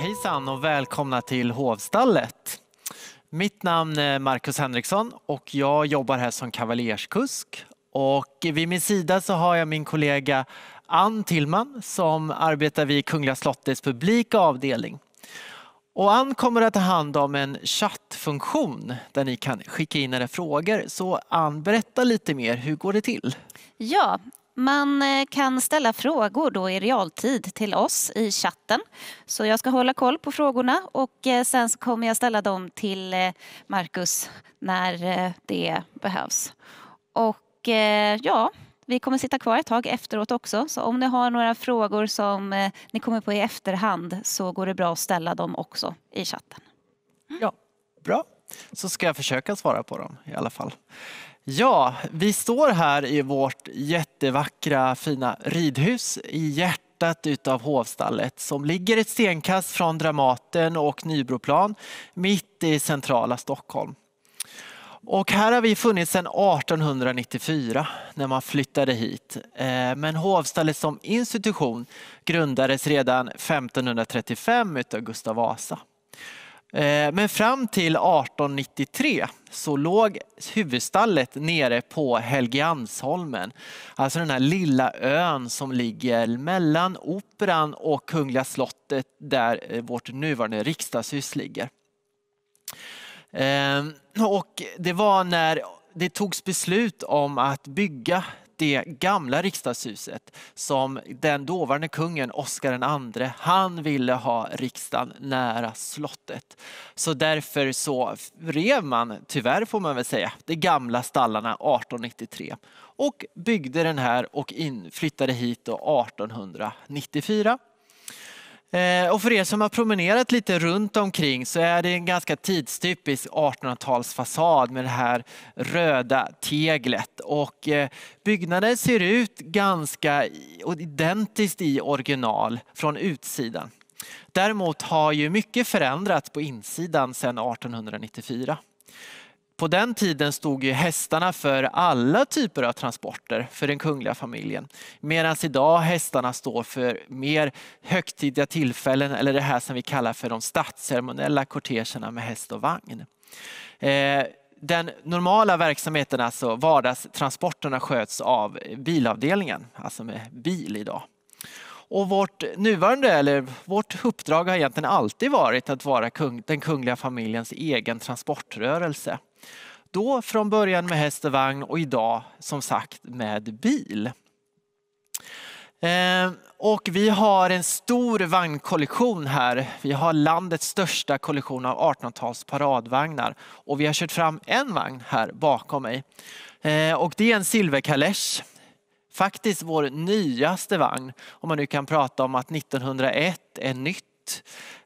Hejsan och välkomna till Hovstallet. Mitt namn är Marcus Henriksson och jag jobbar här som kavaljerskusk. Och vid min sida så har jag min kollega Ann Tillman som arbetar vid Kungliga slottets publika avdelning. Och Ann kommer att ta hand om en chattfunktion där ni kan skicka in era frågor. Så Ann, berätta lite mer. Hur går det till? Ja, man eh, kan ställa frågor då i realtid till oss i chatten. Så jag ska hålla koll på frågorna och eh, sen så kommer jag ställa dem till eh, Marcus när det behövs. Och ja, vi kommer sitta kvar ett tag efteråt också, så om ni har några frågor som eh, ni kommer på i efterhand så går det bra att ställa dem också i chatten. Mm. Ja, bra. Så ska jag försöka svara på dem i alla fall. Ja, vi står här i vårt jättevackra fina ridhus i hjärtat hjärtat utav hovstallet som ligger ett stenkast från Dramaten och Nybroplan mitt i centrala Stockholm. Och här har vi funnits sedan 1894 när man flyttade hit. Eh, men hovstallet som institution grundades redan 1535 av Gustav Vasa. Eh, men fram till 1893 så låg huvudstallet nere på Helgeandsholmen. Alltså den här lilla ön som ligger mellan Operan och Kungliga slottet där eh, vårt nuvarande riksdagshus ligger. Ehm, och det var när det togs beslut om att bygga det gamla riksdagshuset som den dåvarande kungen, Oscar II, han ville ha riksdagen nära slottet. Så därför så rev man, tyvärr får man väl säga, de gamla stallarna 1893 och byggde den här och in, flyttade hit 1894. Eh, och för er som har promenerat lite runt omkring så är det en ganska tidstypisk 1800-talsfasad med det här röda teglet. Och eh, byggnaden ser ut ganska identiskt i original från utsidan. Däremot har ju mycket förändrats på insidan sedan 1894. På den tiden stod ju hästarna för alla typer av transporter för den kungliga familjen. Medan idag hästarna står för mer högtidliga tillfällen eller det här som vi kallar för de statsceremoniella kortegerna med häst och vagn. Eh, den normala verksamheten, alltså vardagstransporterna, sköts av bilavdelningen, alltså med bil idag. Och vårt nuvarande, eller vårt uppdrag har egentligen alltid varit att vara kung, den kungliga familjens egen transportrörelse. Då från början med häst och vagn och idag som sagt med bil. Ehm, och vi har en stor vagnkollektion här. Vi har landets största kollektion av 1800-tals paradvagnar. Och vi har kört fram en vagn här bakom mig. Ehm, och det är en silverkalesch faktiskt vår nyaste vagn, om man nu kan prata om att 1901 är nytt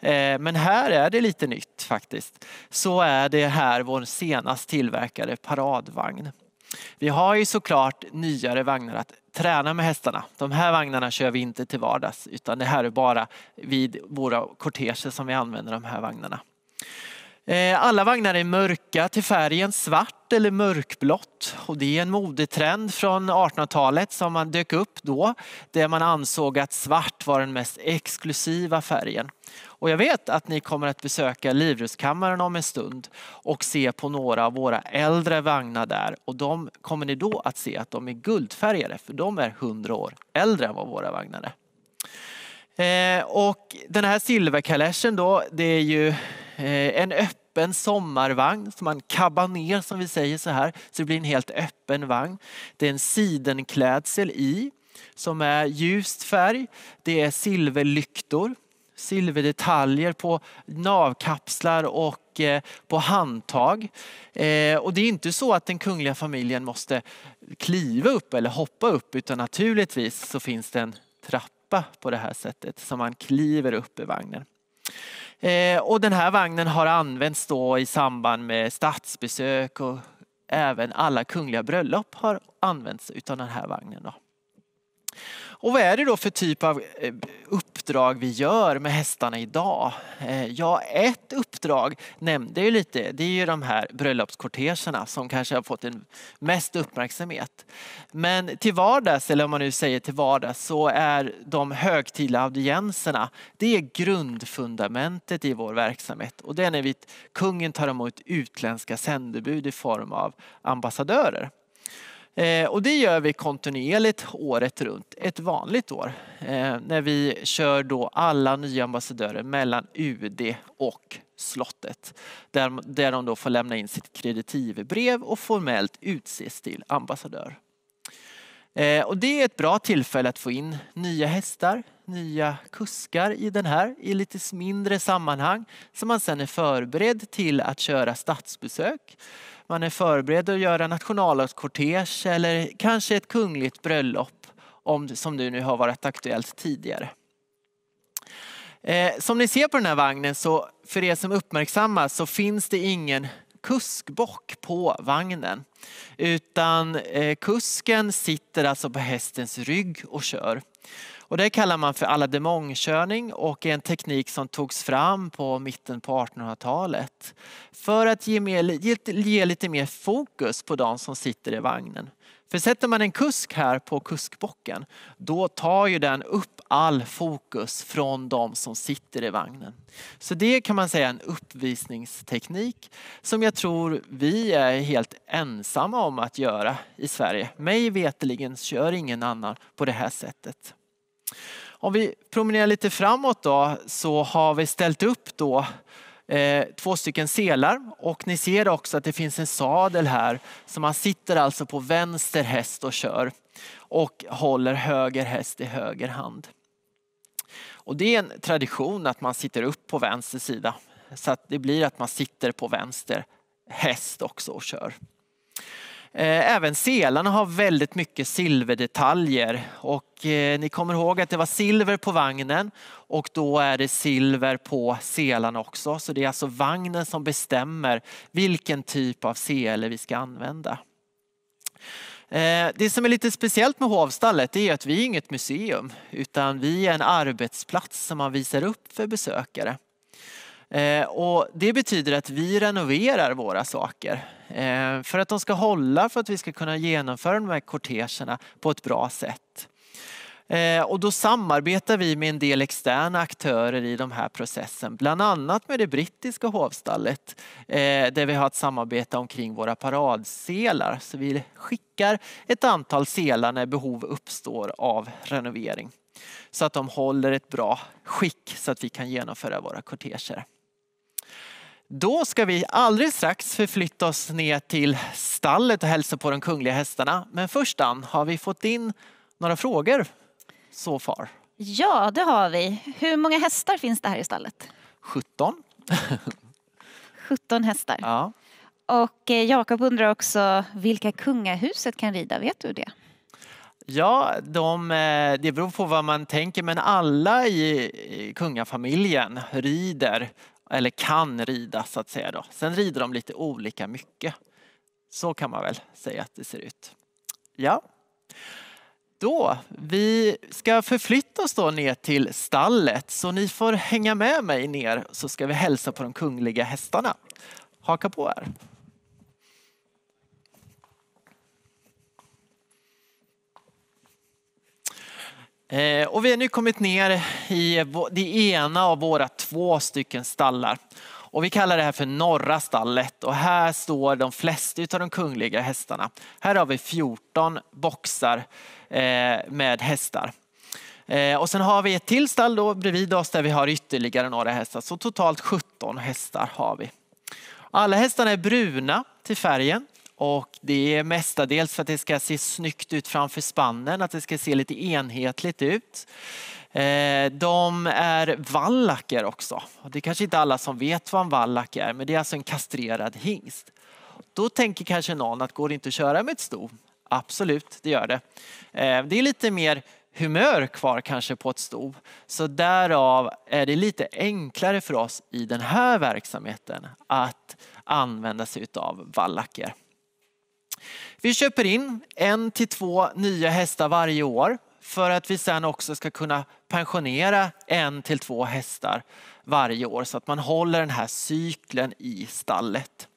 eh, men här är det lite nytt faktiskt. Så är det här vår senast tillverkade paradvagn. Vi har ju såklart nyare vagnar att träna med hästarna. De här vagnarna kör vi inte till vardags utan det här är bara vid våra korteger som vi använder de här vagnarna. Eh, alla vagnar är mörka till färgen svart eller mörkblått och det är en modetrend från 1800-talet som man dök upp då där man ansåg att svart var den mest exklusiva färgen. Och jag vet att ni kommer att besöka Livrustkammaren om en stund och se på några av våra äldre vagnar där och de kommer ni då att se att de är guldfärgade för de är 100 år äldre än vad våra vagnar är. Eh, och den här silverkaleschen då, det är ju eh, en öppen öppen sommarvagn som man kabbar ner som vi säger så här. Så det blir en helt öppen vagn. Det är en sidenklädsel i som är ljust färg. Det är silverlyktor, silverdetaljer på navkapslar och eh, på handtag. Eh, och det är inte så att den kungliga familjen måste kliva upp eller hoppa upp utan naturligtvis så finns det en trappa på det här sättet som man kliver upp i vagnen. Eh, och den här vagnen har använts då i samband med statsbesök och även alla kungliga bröllop har använts av den här vagnen. Då. Och vad är det då för typ av eh, upp uppdrag vi gör med hästarna idag? Eh, ja, ett uppdrag nämnde jag lite, det är ju de här bröllopskortegerna som kanske har fått en mest uppmärksamhet. Men till vardags, eller om man nu säger till vardags, så är de högtidliga audienserna, det är grundfundamentet i vår verksamhet. Och det är när vi, kungen tar emot utländska sändebud i form av ambassadörer. Eh, och det gör vi kontinuerligt året runt, ett vanligt år, eh, när vi kör då alla nya ambassadörer mellan UD och slottet, där, de då får lämna in sitt kreditivbrev och formellt utses till ambassadör. Eh, och det är ett bra tillfälle att få in nya hästar, nya kuskar i den här i lite mindre sammanhang som man sen är förberedd till att köra statsbesök man är förberedd att göra nationalkortege eller kanske ett kungligt bröllop om, som det nu har varit aktuellt tidigare. Eh, som ni ser på den här vagnen, så för er som uppmärksammar så finns det ingen kuskbock på vagnen. Utan eh, kusken sitter alltså på hästens rygg och kör. Och det kallar man för allademongkörning och är en teknik som togs fram på mitten på 1800-talet för att ge, mer, ge, ge lite mer fokus på de som sitter i vagnen. För sätter man en kusk här på kuskbocken, då tar ju den upp all fokus från de som sitter i vagnen. Så det kan man säga är en uppvisningsteknik som jag tror vi är helt ensamma om att göra i Sverige. Mig veteligen kör ingen annan på det här sättet. Om vi promenerar lite framåt då så har vi ställt upp då eh, två stycken selar och ni ser också att det finns en sadel här så man sitter alltså på vänster häst och kör och håller höger häst i höger hand. Och det är en tradition att man sitter upp på vänster sida så att det blir att man sitter på vänster häst också och kör. Eh, även selarna har väldigt mycket silverdetaljer och eh, ni kommer ihåg att det var silver på vagnen och då är det silver på selarna också. Så det är alltså vagnen som bestämmer vilken typ av sele vi ska använda. Eh, det som är lite speciellt med hovstallet är att vi är inget museum utan vi är en arbetsplats som man visar upp för besökare. Eh, och det betyder att vi renoverar våra saker eh, för att de ska hålla för att vi ska kunna genomföra de här kortegerna på ett bra sätt. Eh, och då samarbetar vi med en del externa aktörer i den här processen, bland annat med det brittiska hovstallet där vi har ett samarbete omkring våra paradselar. Så vi skickar ett antal selar när behov uppstår av renovering så att de håller ett bra skick så att vi kan genomföra våra korteger. Då ska vi alldeles strax förflytta oss ner till stallet och hälsa på de kungliga hästarna. Men först Ann, har vi fått in några frågor så so far? Ja, det har vi. Hur många hästar finns det här i stallet? 17. 17 hästar. Ja. Och eh, Jakob undrar också vilka kungahuset kan rida, vet du det? Ja, de, eh, det beror på vad man tänker men alla i kungafamiljen rider eller kan rida så att säga. Då. Sen rider de lite olika mycket. Så kan man väl säga att det ser ut. Ja. Då, vi ska förflytta oss då ner till stallet så ni får hänga med mig ner så ska vi hälsa på de kungliga hästarna. Haka på er! Eh, och vi har nu kommit ner i det ena av våra två stycken stallar. Och vi kallar det här för norra stallet och här står de flesta av de kungliga hästarna. Här har vi 14 boxar eh, med hästar. Eh, och sen har vi ett till stall då bredvid oss där vi har ytterligare några hästar. Så totalt 17 hästar har vi. Alla hästarna är bruna till färgen och det är mestadels för att det ska se snyggt ut framför spannen, att det ska se lite enhetligt ut. Eh, de är vallacker också. Det är kanske inte alla som vet vad en vallack är, men det är alltså en kastrerad hingst. Då tänker kanske någon att går det inte att köra med ett sto? Absolut, det gör det. Eh, det är lite mer humör kvar kanske på ett sto. Så därav är det lite enklare för oss i den här verksamheten att använda sig av vallacker. Vi köper in en till två nya hästar varje år för att vi sen också ska kunna pensionera en till två hästar varje år så att man håller den här cykeln i stallet.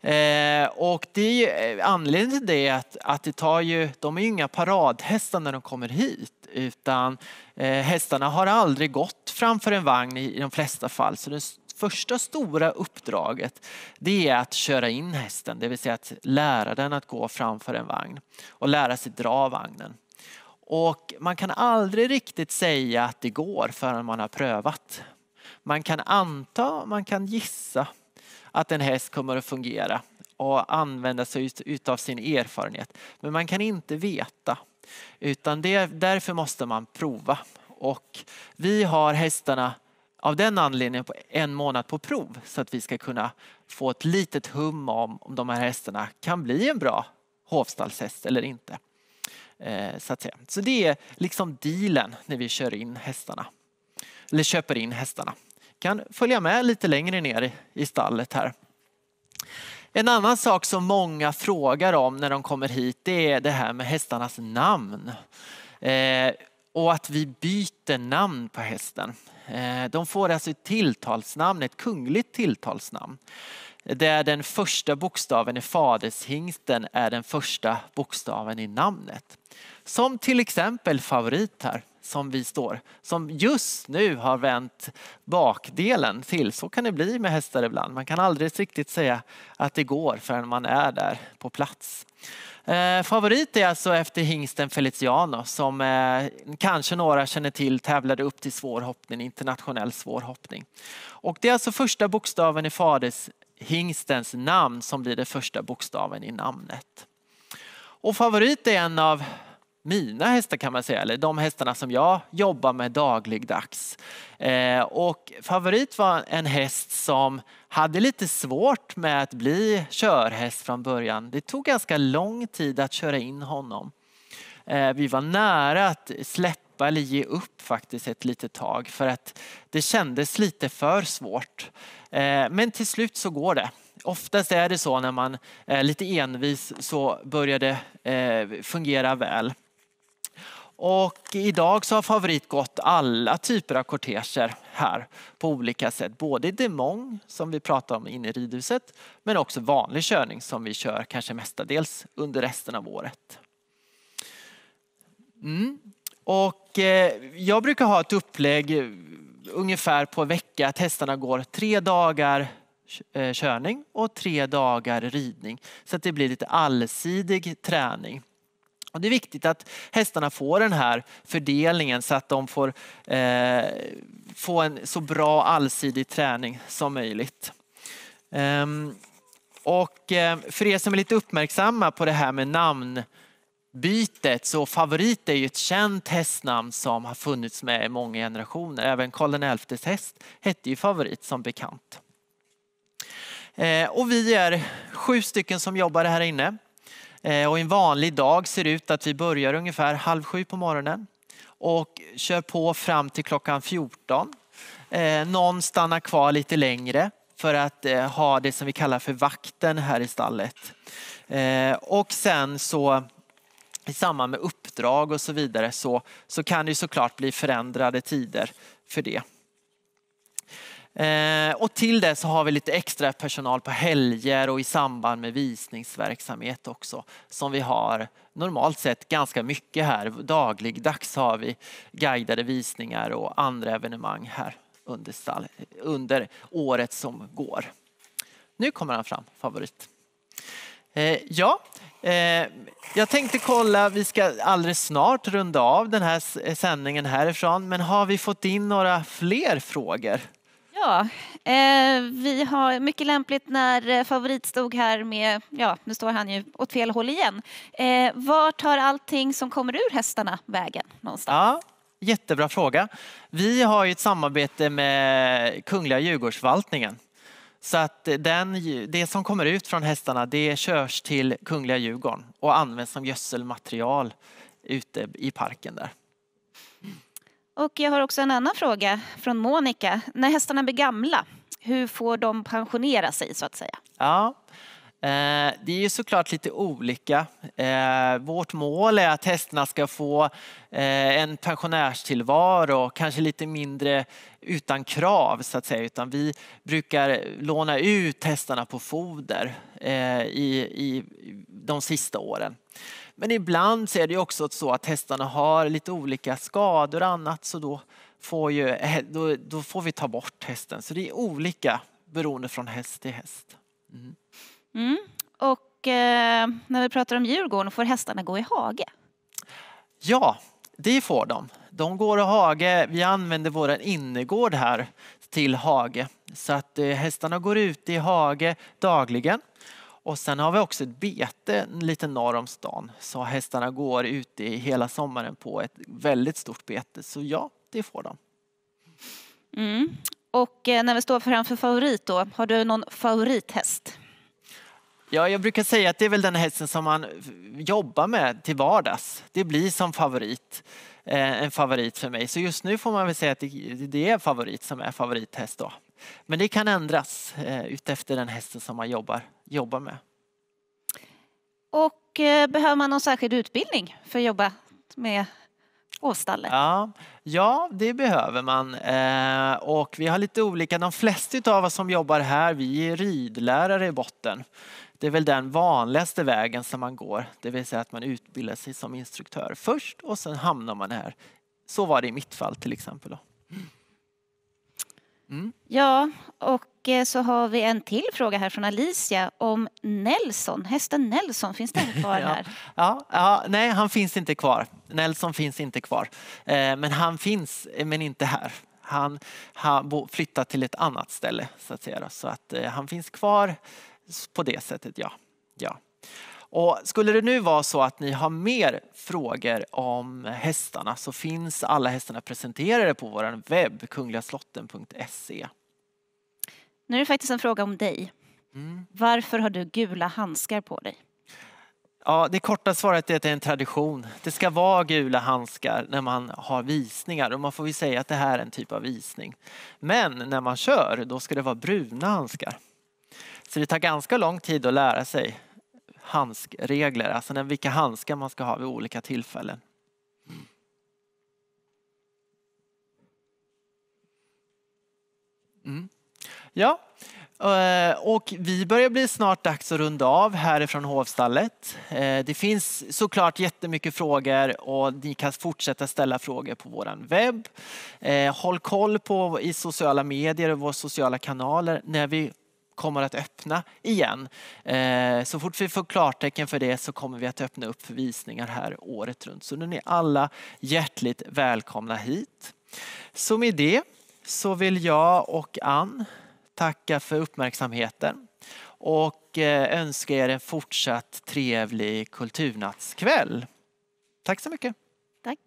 Eh, och det är eh, anledningen till det är att, att det tar ju, de är ju inga paradhästar när de kommer hit utan eh, hästarna har aldrig gått framför en vagn i, i de flesta fall så det första stora uppdraget det är att köra in hästen, det vill säga att lära den att gå framför en vagn och lära sig dra vagnen. Och man kan aldrig riktigt säga att det går förrän man har prövat. Man kan anta, man kan gissa att en häst kommer att fungera och använda sig av sin erfarenhet. Men man kan inte veta. Utan det, därför måste man prova. Och vi har hästarna av den anledningen på en månad på prov så att vi ska kunna få ett litet hum om om de här hästarna kan bli en bra hovstallshäst eller inte. Eh, så, att säga. så det är liksom dealen när vi kör in hästarna. Eller köper in hästarna. Kan följa med lite längre ner i stallet här. En annan sak som många frågar om när de kommer hit det är det här med hästarnas namn. Eh, och att vi byter namn på hästen. Eh, de får alltså ett tilltalsnamn, ett kungligt tilltalsnamn. Där den första bokstaven i fadershingsten är den första bokstaven i namnet. Som till exempel favorit här som vi står, som just nu har vänt bakdelen till. Så kan det bli med hästar ibland. Man kan aldrig riktigt säga att det går förrän man är där på plats. Eh, favorit är alltså efter hingsten Feliciano som eh, kanske några känner till tävlade upp till svårhoppning, internationell svårhoppning. Och det är alltså första bokstaven i faders hingstens namn som blir den första bokstaven i namnet. Och favorit är en av mina hästar kan man säga, eller de hästarna som jag jobbar med dagligdags. Eh, och favorit var en häst som hade lite svårt med att bli körhäst från början. Det tog ganska lång tid att köra in honom. Eh, vi var nära att släppa eller ge upp faktiskt ett litet tag för att det kändes lite för svårt. Eh, men till slut så går det oftast är det så när man är lite envis så börjar det eh, fungera väl. Och idag så har Favorit gått alla typer av korteger här på olika sätt. Både demong, som vi pratar om inne i ridhuset, men också vanlig körning som vi kör kanske mestadels under resten av året. Mm. Och eh, jag brukar ha ett upplägg eh, ungefär på en vecka att hästarna går tre dagar eh, körning och tre dagar ridning. Så att det blir lite allsidig träning. Och det är viktigt att hästarna får den här fördelningen så att de får eh, få en så bra allsidig träning som möjligt. Ehm, och eh, för er som är lite uppmärksamma på det här med namnbytet så favorit är ju ett känt hästnamn som har funnits med i många generationer. Även Karl XIs häst hette ju favorit som bekant. Eh, och vi är sju stycken som jobbar här inne Eh, och en vanlig dag ser ut att vi börjar ungefär halv sju på morgonen och kör på fram till klockan 14. Eh, någon stannar kvar lite längre för att eh, ha det som vi kallar för vakten här i stallet. Och sen så i samband med uppdrag och så vidare så, så kan det såklart bli förändrade tider för det. Eh, och till det så har vi lite extra personal på helger och i samband med visningsverksamhet också som vi har normalt sett ganska mycket här. Dagligdags har vi guidade visningar och andra evenemang här under, under året som går. Nu kommer han fram, favorit. Eh, ja, eh, jag tänkte kolla, vi ska alldeles snart runda av den här sändningen härifrån, men har vi fått in några fler frågor? Ja, eh, vi har mycket lämpligt när eh, favorit stod här med, ja, nu står han ju åt fel håll igen. Eh, vart tar allting som kommer ur hästarna vägen någonstans? Ja. Jättebra fråga. Vi har ju ett samarbete med Kungliga Djurgårdsförvaltningen. Så att den, det som kommer ut från hästarna det körs till Kungliga Djurgården och används som gödselmaterial ute i parken där. Och jag har också en annan fråga från Monica. När hästarna blir gamla, hur får de pensionera sig så att säga? Ja, eh, det är ju såklart lite olika. Eh, vårt mål är att hästarna ska få eh, en pensionärstillvaro, kanske lite mindre utan krav så att säga, utan vi brukar låna ut hästarna på foder i, de sista åren. Men ibland så är det också så att hästarna har lite olika skador och annat så då får, ju, eh, då, då får vi ta bort hästen. Så det är olika beroende från häst till häst. Mm. Mm. Och eh, när vi pratar om Djurgården, får hästarna gå i hage? Ja, det får de. De går i hage. Vi använder vår innergård här till hage. Så att eh, hästarna går ute i hage dagligen. Och sen har vi också ett bete lite norr om stan. Så hästarna går ute hela sommaren på ett väldigt stort bete. Så ja, det får de. Mm. Och eh, när vi står framför favorit då, har du någon favorithäst? Ja, jag brukar säga att det är väl den hästen som man jobbar med till vardags. Det blir som favorit. Eh, en favorit för mig. Så just nu får man väl säga att det är favorit som är favorithäst då. Men det kan ändras eh, utefter den hästen som man jobbar, jobbar med. Och eh, behöver man någon särskild utbildning för att jobba med gåstallet? Ja, ja, det behöver man. Eh, och vi har lite olika. De flesta av oss som jobbar här, vi är ridlärare i botten. Det är väl den vanligaste vägen som man går, det vill säga att man utbildar sig som instruktör först och sen hamnar man här. Så var det i mitt fall till exempel. Då. Mm. Ja, och eh, så har vi en till fråga här från Alicia om Nelson. Hästen Nelson, finns den kvar här? Ja, ja, nej, han finns inte kvar. Nelson finns inte kvar. Eh, men han finns, eh, men inte här. Han har flyttat till ett annat ställe, så att säga. Så att han finns kvar på det sättet, ja. ja. Och skulle det nu vara så att ni har mer frågor om hästarna så finns alla hästarna presenterade på vår webb, kungligaslotten.se. Nu är det faktiskt en fråga om dig. Mm. Varför har du gula handskar på dig? Ja, det korta svaret är att det är en tradition. Det ska vara gula handskar när man har visningar och man får ju säga att det här är en typ av visning. Men när man kör, då ska det vara bruna handskar. Så det tar ganska lång tid att lära sig handskregler, alltså vilka handskar man ska ha vid olika tillfällen. Mm. Ja, eh, och vi börjar bli snart dags att runda av härifrån hovstallet. Eh, det finns såklart jättemycket frågor och ni kan fortsätta ställa frågor på vår webb. Eh, håll koll på i sociala medier och våra sociala kanaler när vi kommer att öppna igen. Eh, så fort vi får klartecken för det så kommer vi att öppna upp för visningar här året runt. Så nu är ni alla hjärtligt välkomna hit. Så med det så vill jag och Ann tacka för uppmärksamheten och eh, önska er en fortsatt trevlig kulturnattskväll. Tack så mycket. Tack.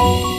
Thank you.